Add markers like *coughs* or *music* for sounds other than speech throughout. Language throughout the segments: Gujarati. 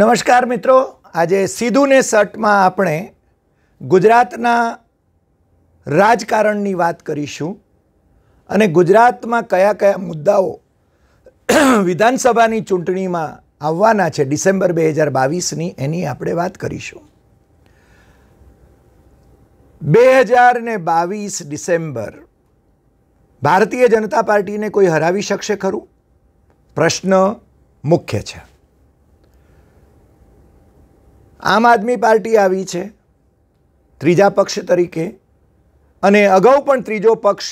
નમસ્કાર મિત્રો આજે સીધું ને સટમાં આપણે ગુજરાતના રાજકારણની વાત કરીશું અને ગુજરાતમાં કયા કયા મુદ્દાઓ *clears throat* વિધાનસભાની ચૂંટણીમાં આવવાના છે ડિસેમ્બર બે હજાર બાવીસની એની આપણે વાત કરીશું બે હજાર ને બાવીસ ડિસેમ્બર ભારતીય જનતા પાર્ટીને કોઈ હરાવી શકશે ખરું પ્રશ્ન મુખ્ય છે આમ આદમી પાર્ટી આવી છે ત્રીજા પક્ષ તરીકે અને અગાઉ પણ ત્રીજો પક્ષ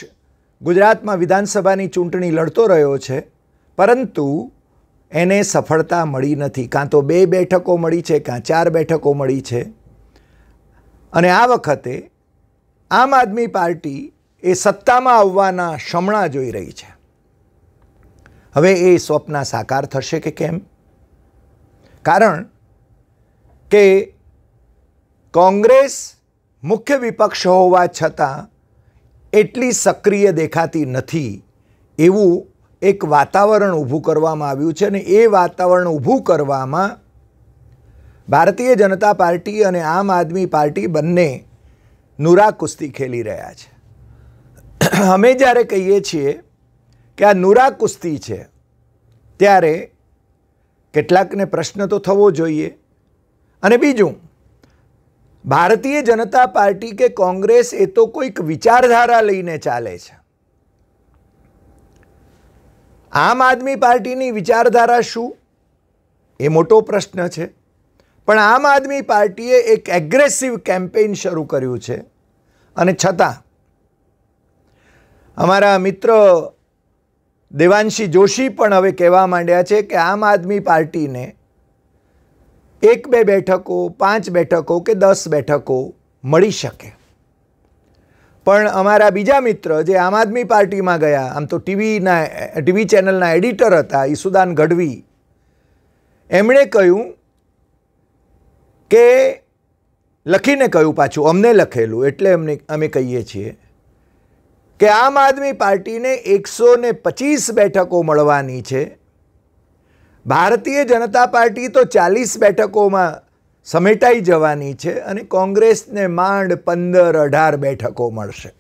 ગુજરાતમાં વિધાનસભાની ચૂંટણી લડતો રહ્યો છે પરંતુ એને સફળતા મળી નથી કાં તો બે બેઠકો મળી છે કાં ચાર બેઠકો મળી છે અને આ વખતે આમ આદમી પાર્ટી એ સત્તામાં આવવાના શમણા જોઈ રહી છે હવે એ સ્વપ્ન સાકાર થશે કે કેમ કારણ કે કોંગ્રેસ મુખ્ય વિપક્ષ હોવા છતાં એટલી સક્રિય દેખાતી નથી એવું એક વાતાવરણ ઊભું કરવામાં આવ્યું છે અને એ વાતાવરણ ઊભું કરવામાં ભારતીય જનતા પાર્ટી અને આમ આદમી પાર્ટી બંને નુરા કુસ્તી ખેલી રહ્યા છે અમે જ્યારે કહીએ છીએ કે આ નુરા કુસ્તી છે ત્યારે કેટલાકને પ્રશ્ન તો થવો જોઈએ અને બીજું ભારતીય જનતા પાર્ટી કે કોંગ્રેસ એ તો કોઈક વિચારધારા લઈને ચાલે છે આમ આદમી પાર્ટીની વિચારધારા શું એ મોટો પ્રશ્ન છે પણ આમ આદમી પાર્ટીએ એક એગ્રેસિવ કેમ્પેઇન શરૂ કર્યું છે અને છતાં અમારા મિત્ર દેવાંશી જોશી પણ હવે કહેવા માંડ્યા છે કે આમ આદમી પાર્ટીને એક બે બેઠકો પાંચ બેઠકો કે દસ બેઠકો મળી શકે પણ અમારા બીજા મિત્ર જે આમ આદમી પાર્ટીમાં ગયા આમ તો ટીવીના ટીવી ચેનલના એડિટર હતા ઈસુદાન ગઢવી એમણે કહ્યું કે લખીને કહ્યું પાછું અમને લખેલું એટલે અમને અમે કહીએ છીએ કે આમ આદમી પાર્ટીને એકસો ને પચીસ બેઠકો મળવાની છે ભારતીય જનતા પાર્ટી તો ચાલીસ બેઠકોમાં સમેટાઈ જવાની છે અને કોંગ્રેસને માંડ પંદર અઢાર બેઠકો મળશે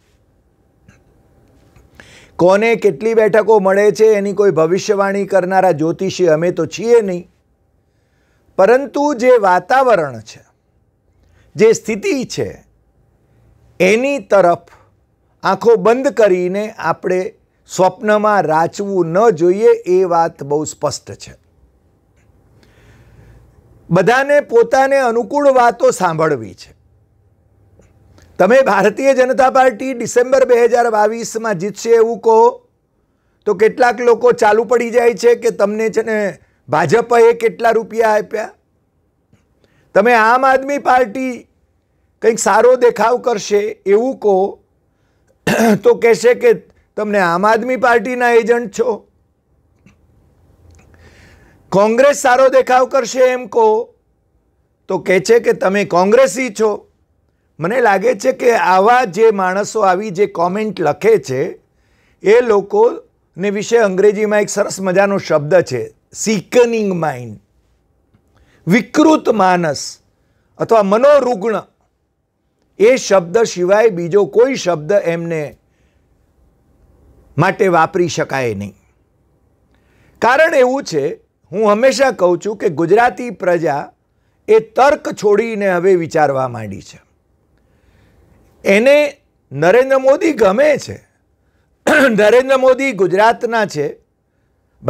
કોને કેટલી બેઠકો મળે છે એની કોઈ ભવિષ્યવાણી કરનારા જ્યોતિષી અમે તો છીએ નહીં પરંતુ જે વાતાવરણ છે જે સ્થિતિ છે એની તરફ આંખો બંધ કરીને આપણે સ્વપ્નમાં રાચવું ન જોઈએ એ વાત બહુ સ્પષ્ટ છે બધાને પોતાને અનુકૂળ વાતો સાંભળવી છે તમે ભારતીય જનતા પાર્ટી ડિસેમ્બર બે હજાર બાવીસમાં જીતશે એવું કહો તો કેટલાક લોકો ચાલુ પડી જાય છે કે તમને છે ને ભાજપએ કેટલા રૂપિયા આપ્યા તમે આમ આદમી પાર્ટી કંઈક સારો દેખાવ કરશે એવું કહો તો કહેશે કે તમને આમ આદમી પાર્ટીના એજન્ટ છો કોંગ્રેસ સારો દેખાવ કરશે એમ કહો તો કહે છે કે તમે કોંગ્રેસી છો મને લાગે છે કે આવા જે માણસો આવી જે કોમેન્ટ લખે છે એ લોકોને વિશે અંગ્રેજીમાં એક સરસ મજાનો શબ્દ છે સિકનિંગ માઇન્ડ વિકૃત માનસ અથવા મનોરુગ્ણ એ શબ્દ સિવાય બીજો કોઈ શબ્દ એમને માટે વાપરી શકાય નહીં કારણ એવું છે હું હંમેશા કહું છું કે ગુજરાતી પ્રજા એ તર્ક છોડીને હવે વિચારવા માંડી છે એને નરેન્દ્ર મોદી ગમે છે નરેન્દ્ર મોદી ગુજરાતના છે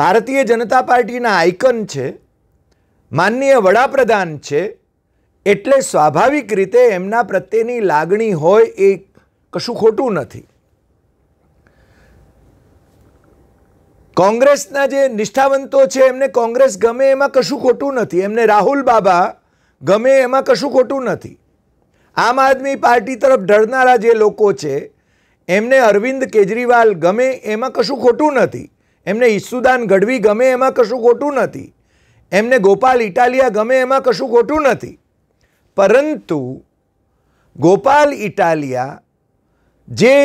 ભારતીય જનતા પાર્ટીના આઇકન છે માનનીય વડાપ્રધાન છે એટલે સ્વાભાવિક રીતે એમના પ્રત્યેની લાગણી હોય એ કશું ખોટું નથી કોંગ્રેસના જે નિષ્ઠાવંતો છે એમને કોંગ્રેસ ગમે એમાં કશું ખોટું નથી એમને રાહુલ બાબા ગમે એમાં કશું ખોટું નથી આમ આદમી પાર્ટી તરફ ઢળનારા જે લોકો છે એમને અરવિંદ કેજરીવાલ ગમે એમાં કશું ખોટું નથી એમને ઈસુદાન ગઢવી ગમે એમાં કશું ખોટું નથી એમને ગોપાલ ઇટાલિયા ગમે એમાં કશું ખોટું નથી પરંતુ ગોપાલ ઇટાલિયા જે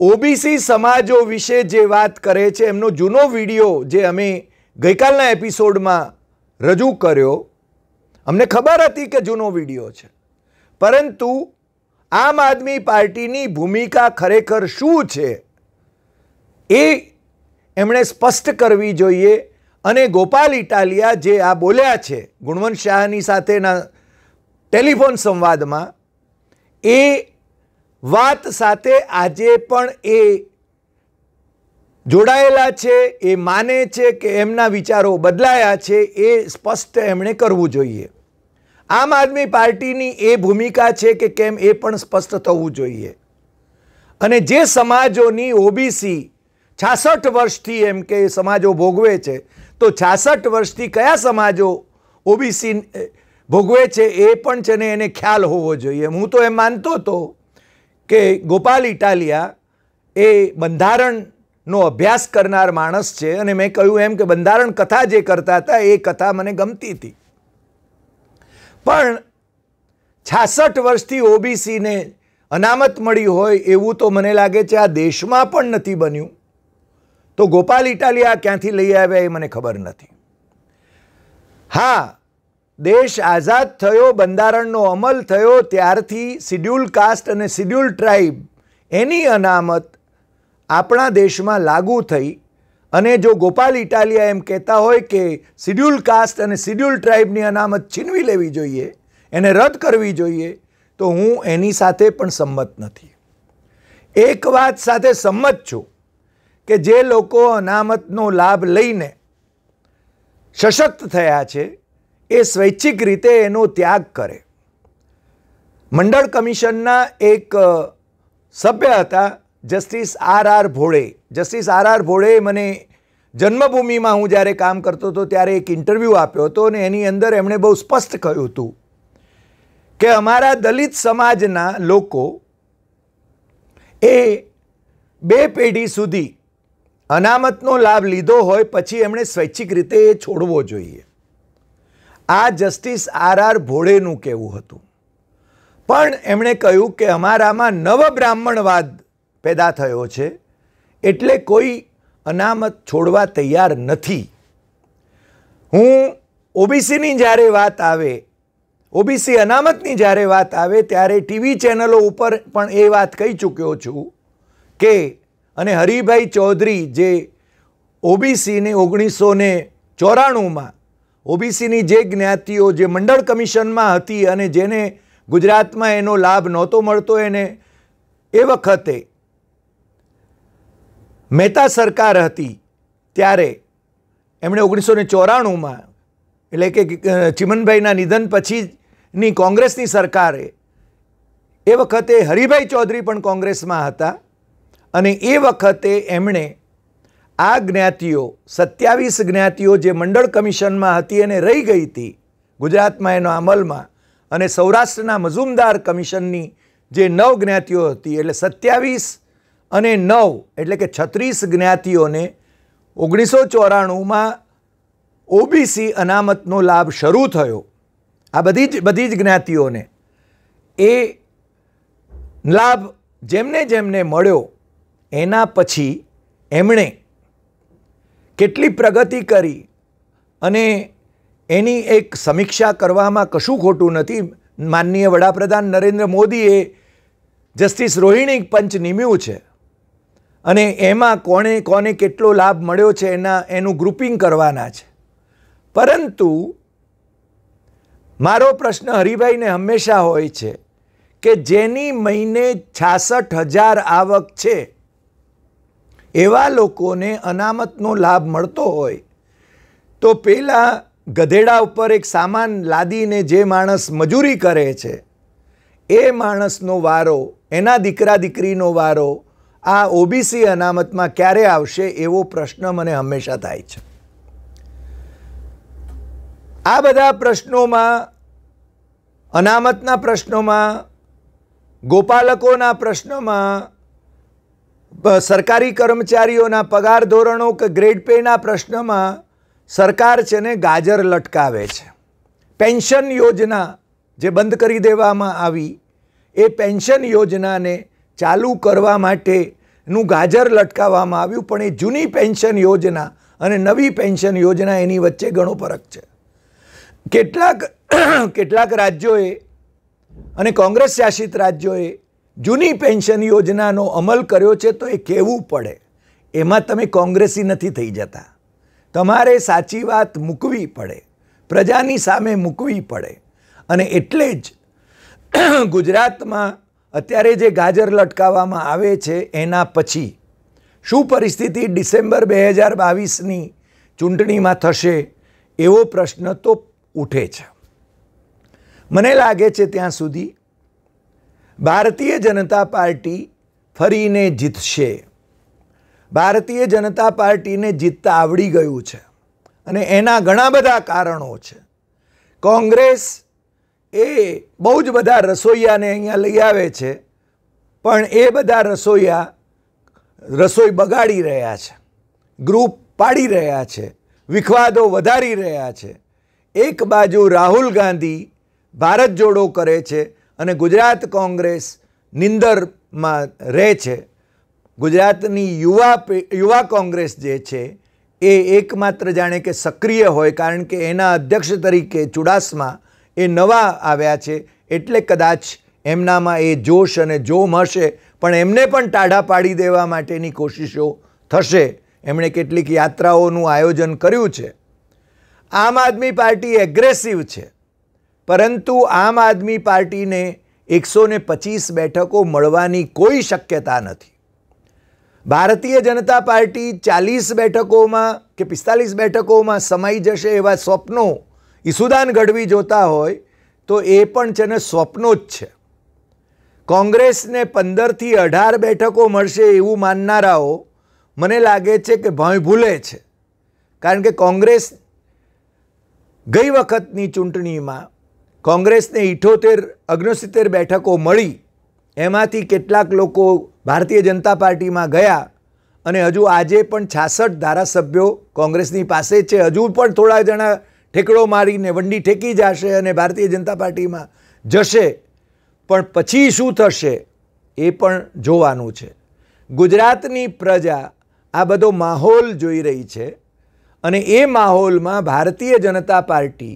ઓબીસી સમાજો વિશે જે વાત કરે છે એમનો જૂનો વિડીયો જે અમે ગઈકાલના એપિસોડમાં રજૂ કર્યો અમને ખબર હતી કે જૂનો વિડીયો છે પરંતુ આમ આદમી પાર્ટીની ભૂમિકા ખરેખર શું છે એ એમણે સ્પષ્ટ કરવી જોઈએ અને ગોપાલ ઇટાલિયા જે આ બોલ્યા છે ગુણવંત શાહની સાથેના ટેલિફોન સંવાદમાં એ વાત સાથે આજે પણ એ જોડાયેલા છે એ માને છે કે એમના વિચારો બદલાયા છે એ સ્પષ્ટ એમણે કરવું જોઈએ આમ આદમી પાર્ટીની એ ભૂમિકા છે કે કેમ એ પણ સ્પષ્ટ થવું જોઈએ અને જે સમાજોની ઓબીસી છાસઠ વર્ષથી એમ કે સમાજો ભોગવે છે તો છાસઠ વર્ષથી કયા સમાજો ઓબીસી ભોગવે છે એ પણ છે ને એને ખ્યાલ હોવો જોઈએ હું તો એમ માનતો હતો કે ગોપાલ ઇટાલિયા એ બંધારણનો અભ્યાસ કરનાર માણસ છે અને મેં કહ્યું એમ કે બંધારણ કથા જે કરતા હતા એ કથા મને ગમતી હતી પણ છાસઠ વર્ષથી ઓબીસીને અનામત મળી હોય એવું તો મને લાગે છે આ દેશમાં પણ નથી બન્યું તો ગોપાલ ઇટાલિયા ક્યાંથી લઈ આવ્યા એ મને ખબર નથી હા દેશ આઝાદ થયો બંધારણનો અમલ થયો ત્યારથી શિડ્યુલ કાસ્ટ અને શિડ્યુલ ટ્રાઇબ એની અનામત આપણા દેશમાં લાગુ થઈ અને જો ગોપાલ ઇટાલિયા એમ કહેતા હોય કે શિડ્યુલ કાસ્ટ અને શિડ્યુલ ટ્રાઇબની અનામત છીનવી લેવી જોઈએ એને રદ કરવી જોઈએ તો હું એની સાથે પણ સંમત નથી એક વાત સાથે સંમત છું કે જે લોકો અનામતનો લાભ લઈને સશક્ત થયા છે એ સ્વૈચ્છિક રીતે એનો ત્યાગ કરે મંડળ કમિશનના એક સભ્ય હતા justice R R Bhole justice R R Bhole મને જન્મભૂમિમાં હું જ્યારે કામ કરતો હતો ત્યારે એક ઇન્ટરવ્યૂ આપ્યો હતો અને એની અંદર એમણે બહુ સ્પષ્ટ કહ્યું હતું કે અમારા દલિત સમાજના લોકો એ બે પેઢી સુધી અનામતનો લાભ લીધો હોય પછી એમણે સ્વૈચ્છિક રીતે એ છોડવો જોઈએ આ જસ્ટિસ આર આર ભોળેનું કહેવું હતું પણ એમણે કહ્યું કે અમારામાં નવ બ્રાહ્મણવાદ પેદા થયો છે એટલે કોઈ અનામત છોડવા તૈયાર નથી હું ઓબીસીની જ્યારે વાત આવે ઓબીસી અનામતની જ્યારે વાત આવે ત્યારે ટીવી ચેનલો ઉપર પણ એ વાત કહી ચૂક્યો છું કે અને હરિભાઈ ચૌધરી જે ઓબીસીને ઓગણીસો ને ચોરાણુંમાં ઓબીસીની જે જ્ઞાતિઓ જે મંડળ કમિશનમાં હતી અને જેને ગુજરાતમાં એનો લાભ નહોતો મળતો એને એ વખતે મહેતા સરકાર હતી ત્યારે એમણે ઓગણીસો ને ચોરાણુંમાં એટલે કે ચિમનભાઈના નિધન પછીની કોંગ્રેસની સરકારે એ વખતે હરિભાઈ ચૌધરી પણ કોંગ્રેસમાં હતા અને એ વખતે એમણે આ જ્ઞાતિઓ સત્યાવીસ જ્ઞાતિઓ જે મંડળ કમિશનમાં હતી અને રહી ગઈ હતી ગુજરાતમાં એનો અમલમાં અને સૌરાષ્ટ્રના મઝુમદાર કમિશનની જે નવ જ્ઞાતિઓ હતી એટલે સત્યાવીસ અને નવ એટલે કે છત્રીસ જ્ઞાતિઓને ઓગણીસો ચોરાણુંમાં ઓબીસી અનામતનો લાભ શરૂ થયો આ બધી જ બધી જ જ્ઞાતિઓને એ લાભ જેમને જેમને મળ્યો એના પછી એમણે કેટલી પ્રગતિ કરી અને એની એક સમીક્ષા કરવામાં કશું ખોટું નથી માનનીય વડાપ્રધાન નરેન્દ્ર મોદીએ જસ્ટિસ રોહિણી પંચ નિમ્યું છે અને એમાં કોણે કોને કેટલો લાભ મળ્યો છે એના એનું ગ્રુપિંગ કરવાના છે પરંતુ મારો પ્રશ્ન હરિભાઈને હંમેશા હોય છે કે જેની મહિને છાસઠ હજાર આવક છે એવા લોકોને અનામતનો લાભ મળતો હોય તો પહેલાં ગધેડા ઉપર એક સામાન લાદીને જે માણસ મજૂરી કરે છે એ માણસનો વારો એના દીકરા દીકરીનો વારો આ ઓબીસી અનામતમાં ક્યારે આવશે એવો પ્રશ્ન મને હંમેશા થાય છે આ બધા પ્રશ્નોમાં અનામતના પ્રશ્નોમાં ગોપાલકોના પ્રશ્નમાં સરકારી કર્મચારીઓના પગાર ધોરણો કે ગ્રેડ પેના પ્રશ્નમાં સરકાર છે ને ગાજર લટકાવે છે પેન્શન યોજના જે બંધ કરી દેવામાં આવી એ પેન્શન યોજનાને ચાલુ કરવા માટેનું ગાજર લટકાવવામાં આવ્યું પણ એ જૂની પેન્શન યોજના અને નવી પેન્શન યોજના એની વચ્ચે ઘણો ફરક છે કેટલાક *coughs* કેટલાક રાજ્યોએ અને કોંગ્રેસ શાસિત રાજ્યોએ જૂની પેન્શન યોજનાનો અમલ કર્યો છે તો એ કહેવું પડે એમાં તમે કોંગ્રેસી નથી થઈ જતા તમારે સાચી વાત મૂકવી પડે પ્રજાની સામે મૂકવી પડે અને એટલે જ *clears throat* ગુજરાતમાં અત્યારે જે ગાજર લટકાવવામાં આવે છે એના પછી શું પરિસ્થિતિ ડિસેમ્બર બે હજાર બાવીસની ચૂંટણીમાં થશે એવો પ્રશ્ન તો ઉઠે છે મને લાગે છે ત્યાં સુધી ભારતીય જનતા પાર્ટી ફરીને જીતશે ભારતીય જનતા પાર્ટીને જીતતા આવડી ગયું છે અને એના ઘણા બધા કારણો છે કોંગ્રેસ એ બહુ જ બધા રસોઈયાને અહીંયા લઈ આવે છે પણ એ બધા રસોઈયા રસોઈ બગાડી રહ્યા છે ગ્રુપ પાડી રહ્યા છે વિખવાદો વધારી રહ્યા છે એક બાજુ રાહુલ ગાંધી ભારત જોડો કરે છે અને ગુજરાત કોંગ્રેસ નિંદરમાં રહે છે ગુજરાતની યુવા યુવા કોંગ્રેસ જે છે એ એકમાત્ર જાણે કે સક્રિય હોય કારણ કે એના અધ્યક્ષ તરીકે ચુડાસમાં એ નવા આવ્યા છે એટલે કદાચ એમનામાં એ જોશ અને જોમ હશે પણ એમને પણ ટાઢા પાડી દેવા માટેની કોશિશો થશે એમણે કેટલીક યાત્રાઓનું આયોજન કર્યું છે આમ આદમી પાર્ટી એગ્રેસિવ છે પરંતુ આમ આદમી પાર્ટીને એકસો ને પચીસ બેઠકો મળવાની કોઈ શક્યતા નથી ભારતીય જનતા પાર્ટી ચાલીસ બેઠકોમાં કે પિસ્તાલીસ બેઠકોમાં સમાઈ જશે એવા સ્વપ્નો ઈસુદાન ઘડવી જોતા હોય તો એ પણ છે ને સ્વપ્નો જ છે કોંગ્રેસને પંદરથી અઢાર બેઠકો મળશે એવું માનનારાઓ મને લાગે છે કે ભય ભૂલે છે કારણ કે કોંગ્રેસ ગઈ વખતની ચૂંટણીમાં કોંગ્રેસને ઇઠોતેર અગ્નોસિત્તેર બેઠકો મળી એમાંથી કેટલાક લોકો ભારતીય જનતા પાર્ટીમાં ગયા અને હજુ આજે પણ છાસઠ ધારાસભ્યો કોંગ્રેસની પાસે છે હજુ પણ થોડા જણા ઠેકડો મારીને વંડી ઠેકી જશે અને ભારતીય જનતા પાર્ટીમાં જશે પણ પછી શું થશે એ પણ જોવાનું છે ગુજરાતની પ્રજા આ બધો માહોલ જોઈ રહી છે અને એ માહોલમાં ભારતીય જનતા પાર્ટી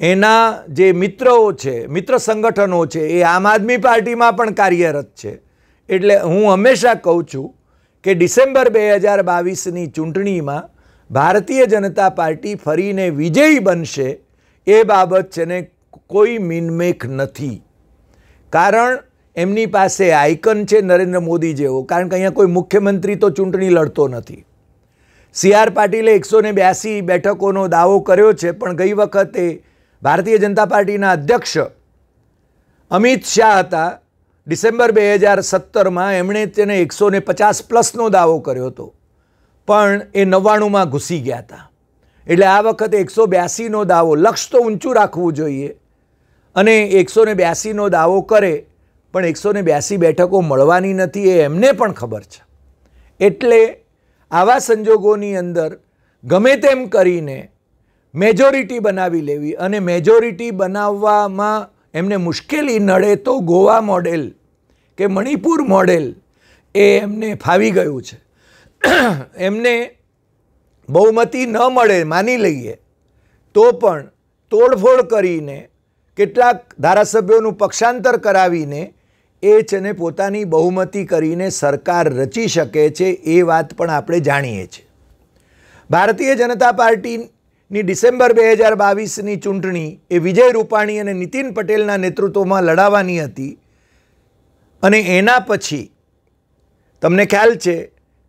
એના જે મિત્રો છે મિત્ર સંગઠનો છે એ આમ આદમી પાર્ટીમાં પણ કાર્યરત છે એટલે હું હંમેશા કહું છું કે ડિસેમ્બર બે હજાર બાવીસની ચૂંટણીમાં ભારતીય જનતા પાર્ટી ફરીને વિજયી બનશે એ બાબત છે ને કોઈ મીનમેખ નથી કારણ એમની પાસે આઇકન છે નરેન્દ્ર મોદી જેવો કારણ કે અહીંયા કોઈ મુખ્યમંત્રી તો ચૂંટણી લડતો નથી સીઆર આર પાટીલે એકસો ને બ્યાસી બેઠકોનો દાવો કર્યો છે પણ ગઈ વખતે ભારતીય જનતા પાર્ટીના અધ્યક્ષ અમિત શાહ હતા ડિસેમ્બર બે હજાર સત્તરમાં એમણે તેને એકસો ને પચાસ પ્લસનો દાવો કર્યો હતો પણ એ નવ્વાણુંમાં ઘૂસી ગયા હતા એટલે આ વખતે એકસો બ્યાસીનો દાવો લક્ષ તો ઊંચું રાખવું જોઈએ અને એકસો ને બ્યાસીનો દાવો કરે પણ એકસો ને બ્યાસી બેઠકો મળવાની નથી એ એમને પણ ખબર છે એટલે આવા સંજોગોની અંદર ગમે તેમ કરીને મેજોરિટી બનાવી લેવી અને મેજોરિટી બનાવવામાં એમને મુશ્કેલી નડે તો ગોવા મોડેલ કે મણિપુર મોડેલ એ એમને ફાવી ગયું છે એમને બહુમતી ન મળે માની લઈએ તો પણ તોડફોડ કરીને કેટલાક ધારાસભ્યોનું પક્ષાંતર કરાવીને એ છે ને પોતાની બહુમતી કરીને સરકાર રચી શકે છે એ વાત પણ આપણે જાણીએ છીએ ભારતીય જનતા પાર્ટી ની ડિસેમ્બર બે હજાર બાવીસની ચૂંટણી એ વિજય રૂપાણી અને નીતિન પટેલના નેતૃત્વમાં લડાવાની હતી અને એના પછી તમને ખ્યાલ છે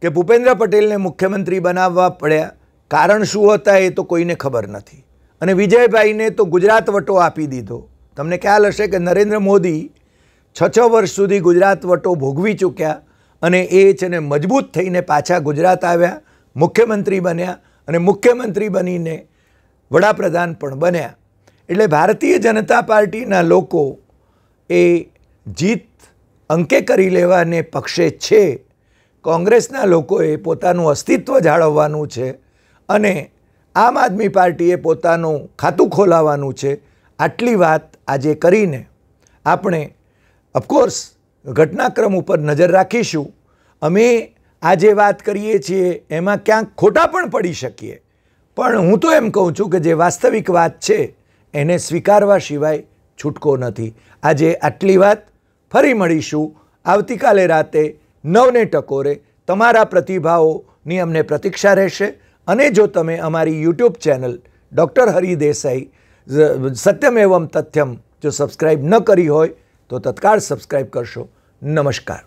કે ભૂપેન્દ્ર પટેલને મુખ્યમંત્રી બનાવવા પડ્યા કારણ શું હતા એ તો કોઈને ખબર નથી અને વિજયભાઈને તો ગુજરાત વટો આપી દીધો તમને ખ્યાલ હશે કે નરેન્દ્ર મોદી છ છ વર્ષ સુધી ગુજરાત વટો ભોગવી ચૂક્યા અને એ છે ને મજબૂત થઈને પાછા ગુજરાત આવ્યા મુખ્યમંત્રી બન્યા અને મુખ્યમંત્રી બનીને વડાપ્રધાન પણ બન્યા એટલે ભારતીય જનતા પાર્ટીના લોકો એ જીત અંકે કરી લેવાને પક્ષે છે કોંગ્રેસના લોકોએ પોતાનું અસ્તિત્વ જાળવવાનું છે અને આમ આદમી પાર્ટીએ પોતાનું ખાતું ખોલાવવાનું છે આટલી વાત આજે કરીને આપણે અફકોર્સ ઘટનાક્રમ ઉપર નજર રાખીશું અમે આજે વાત કરીએ છીએ એમાં ક્યાંક ખોટા પણ પડી શકીએ પણ હું તો એમ કહું છું કે જે વાસ્તવિક વાત છે એને સ્વીકારવા સિવાય છૂટકો નથી આજે આટલી વાત ફરી મળીશું આવતીકાલે રાતે નવને ટકોરે તમારા પ્રતિભાવોની અમને પ્રતીક્ષા રહેશે અને જો તમે અમારી YouTube channel doctor Hari Desai Satyam એવમ તથ્યમ જો સબસ્ક્રાઈબ ન કરી હોય તો તત્કાળ સબસ્ક્રાઈબ કરશો નમસ્કાર